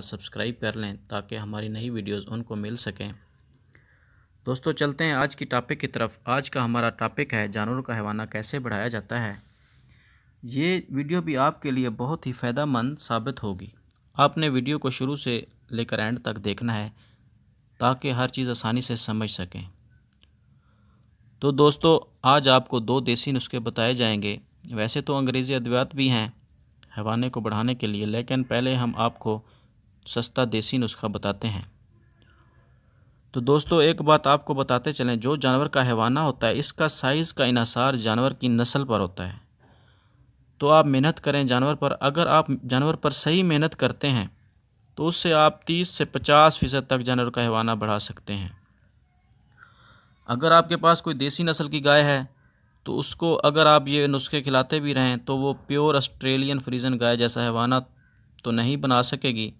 channel subscribe कर लें ताकि हमारी नई वीडियोस उनको मिल सकें दोस्तों चलते हैं आज की टॉपिक की तरफ आज का हमारा टॉपिक है जानवरों का हैवाना कैसे बढ़ाया जाता है ये वीडियो भी आपके लिए बहुत ही फ़ायदा साबित होगी आपने वीडियो को शुरू से लेकर एंड तक देखना है ताकि हर चीज़ आसानी से समझ सकें तो दोस्तों आज आपको दो देसी नुस्खे बताए जाएंगे वैसे तो अंग्रेज़ी अद्वियात भी हैं हैवाने को बढ़ाने के लिए लेकिन पहले हम आपको सस्ता देसी नुस्खा बताते हैं तो दोस्तों एक बात आपको बताते चलें जो जानवर का हैवाना होता है इसका साइज़ का इनासार जानवर की नस्ल पर होता है तो आप मेहनत करें जानवर पर अगर आप जानवर पर सही मेहनत करते हैं तो उससे आप 30 से 50 फ़ीसद तक जानवर का हैवाना बढ़ा सकते हैं अगर आपके पास कोई देसी नस्ल की गाय है तो उसको अगर आप ये नुस्खे खिलाते भी रहें तो वो प्योर ऑस्ट्रेलियन फ्रीजन गाय जैसा हैवाना तो नहीं बना सकेगी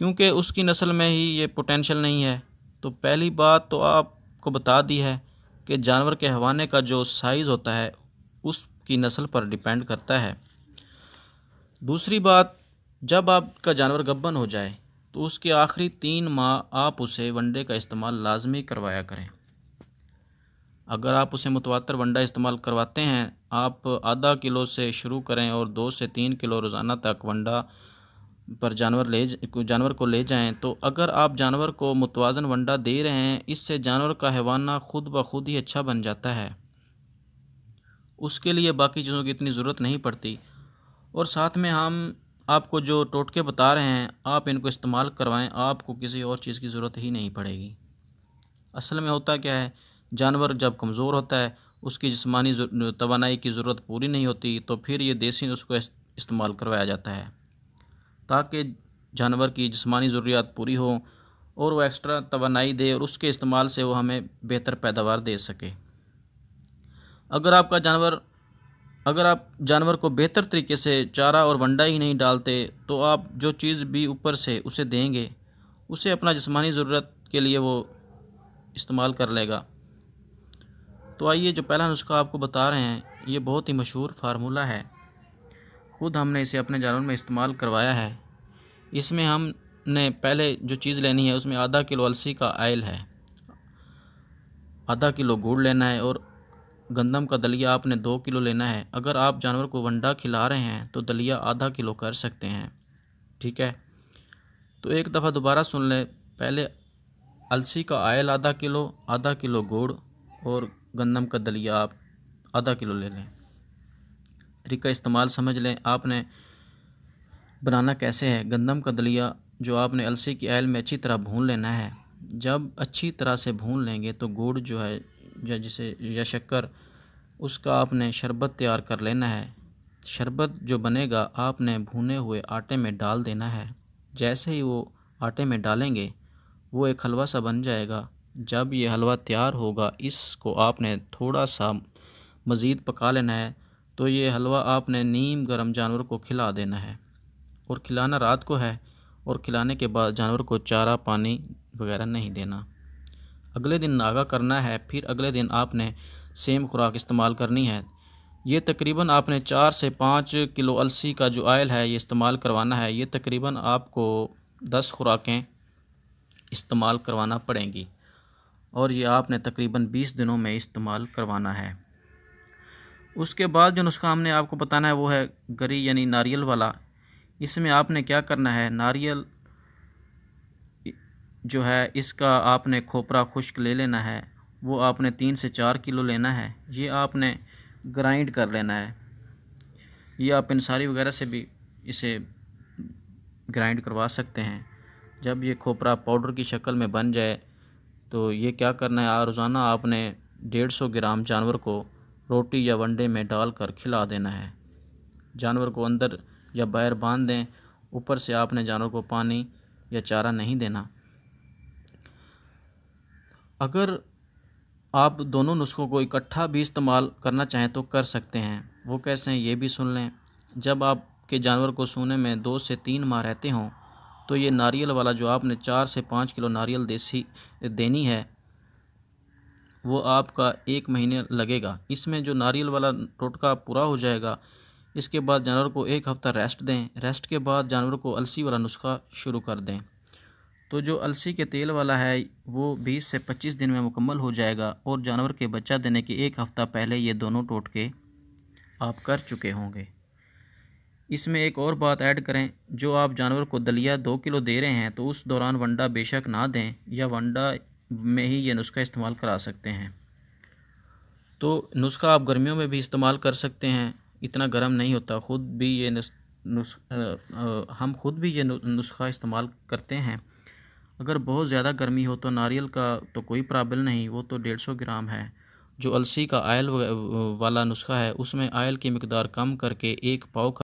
क्योंकि उसकी नस्ल में ही ये पोटेंशल नहीं है तो पहली बात तो आपको बता दी है कि जानवर के हवाने का जो साइज़ होता है उसकी नस्ल पर डिपेंड करता है दूसरी बात जब आपका जानवर गब्बन हो जाए तो उसके आखिरी तीन माह आप उसे वनडे का इस्तेमाल लाजमी करवाया करें अगर आप उसे मुतवातर वनडा इस्तेमाल करवाते हैं आप आधा किलो से शुरू करें और दो से तीन किलो रोज़ाना तक वंडा पर जानवर ले जानवर को ले जाएं तो अगर आप जानवर को मुतवाजन वंडा दे रहे हैं इससे जानवर का हैवाना खुद ब खुद ही अच्छा बन जाता है उसके लिए बाकी चीज़ों की इतनी ज़रूरत नहीं पड़ती और साथ में हम आपको जो टोटके बता रहे हैं आप इनको इस्तेमाल करवाएं आपको किसी और चीज़ की ज़रूरत ही नहीं पड़ेगी असल में होता क्या है जानवर जब कमज़ोर होता है उसकी जिसमानी तोानाई की ज़रूरत पूरी नहीं होती तो फिर ये देसी उसको इस्तेमाल करवाया जाता है ताकि जानवर की जिसमानी ज़रूरियात पूरी हो और वह एक्स्ट्रा तोानाई दे और उसके इस्तेमाल से वो हमें बेहतर पैदावार दे सके अगर आपका जानवर अगर आप जानवर को बेहतर तरीके से चारा और वंडा ही नहीं डालते तो आप जो चीज़ भी ऊपर से उसे देंगे उसे अपना जिसमानी ज़रूरत के लिए वो इस्तेमाल कर लेगा तो आइए जो पहला नुस्खा आपको बता रहे हैं ये बहुत ही मशहूर फार्मूला है खुद हमने इसे अपने जानवर में इस्तेमाल करवाया है इसमें हमने पहले जो चीज़ लेनी है उसमें आधा किलो अलसी का आयल है आधा किलो गुड़ लेना है और गंदम का दलिया आपने दो किलो लेना है अगर आप जानवर को वंडा खिला रहे हैं तो दलिया आधा किलो कर सकते हैं ठीक है तो एक दफ़ा दोबारा सुन लें पहले अलसी का आयल आधा किलो आधा किलो गुड़ और गंदम का दलिया आप आधा किलो ले लें तरीका इस्तेमाल समझ लें आपने बनाना कैसे है गंदम का दलिया जो आपने अलसी की आयल में अच्छी तरह भून लेना है जब अच्छी तरह से भून लेंगे तो गुड़ जो है या जिसे या शक्कर उसका आपने शरबत तैयार कर लेना है शरबत जो बनेगा आपने भुने हुए आटे में डाल देना है जैसे ही वो आटे में डालेंगे वो एक हलवा सा बन जाएगा जब ये हलवा तैयार होगा इसको आपने थोड़ा सा मज़ीद पका लेना है तो ये हलवा आपने नीम गर्म जानवर को खिला देना है और खिलाना रात को है और खिलाने के बाद जानवर को चारा पानी वगैरह नहीं देना अगले दिन नागा करना है फिर अगले दिन आपने सेम खुराक इस्तेमाल करनी है ये तकरीबन आपने चार से पाँच किलो अलसी का जो आयल है ये इस्तेमाल करवाना है ये तकरीबन आपको दस खुराकें इस्तेमाल करवाना पड़ेंगी और ये आपने तकरीबन बीस दिनों में इस्तेमाल करवाना है उसके बाद जो नुस्खा हमने आपको बताना है वो है गरी यानी नारियल वाला इसमें आपने क्या करना है नारियल जो है इसका आपने खोपरा खुश्क ले लेना है वो आपने तीन से चार किलो लेना है ये आपने ग्राइंड कर लेना है ये आप इंसारी वगैरह से भी इसे ग्राइंड करवा सकते हैं जब ये खोपरा पाउडर की शक्ल में बन जाए तो ये क्या करना है रोज़ाना आपने डेढ़ सौ ग्राम जानवर को रोटी या वंडे में डालकर खिला देना है जानवर को अंदर या बाहर बांध दें ऊपर से आपने जानवर को पानी या चारा नहीं देना अगर आप दोनों नुस्खों को इकट्ठा भी इस्तेमाल करना चाहें तो कर सकते हैं वो कैसे हैं ये भी सुन लें जब आपके जानवर को सोने में दो से तीन माह रहते हों तो ये नारियल वाला जो आपने चार से पाँच किलो नारियल देसी देनी है वो आपका एक महीने लगेगा इसमें जो नारियल वाला टोटका पूरा हो जाएगा इसके बाद जानवर को एक हफ़्ता रेस्ट दें रेस्ट के बाद जानवर को अलसी वाला नुस्खा शुरू कर दें तो जो अलसी के तेल वाला है वो 20 से 25 दिन में मुकम्मल हो जाएगा और जानवर के बच्चा देने के एक हफ़्ता पहले ये दोनों टोटके आप कर चुके होंगे इसमें एक और बात ऐड करें जो आप जानवर को दलिया दो किलो दे रहे हैं तो उस दौरान वंडा बेशक ना दें या वंडा में ही ये नुस्खा इस्तेमाल करा सकते हैं तो नुस्खा आप गर्मियों में भी इस्तेमाल कर सकते हैं इतना गर्म नहीं होता ख़ुद भी ये नुस, नुस आ, हम ख़ुद भी ये नुस्खा इस्तेमाल करते हैं अगर बहुत ज़्यादा गर्मी हो तो नारियल का तो कोई प्रॉब्लम नहीं वो तो डेढ़ सौ ग्राम है जो अलसी का आयल वाला नुस्खा है उसमें आयल की मकदार कम करके एक पाव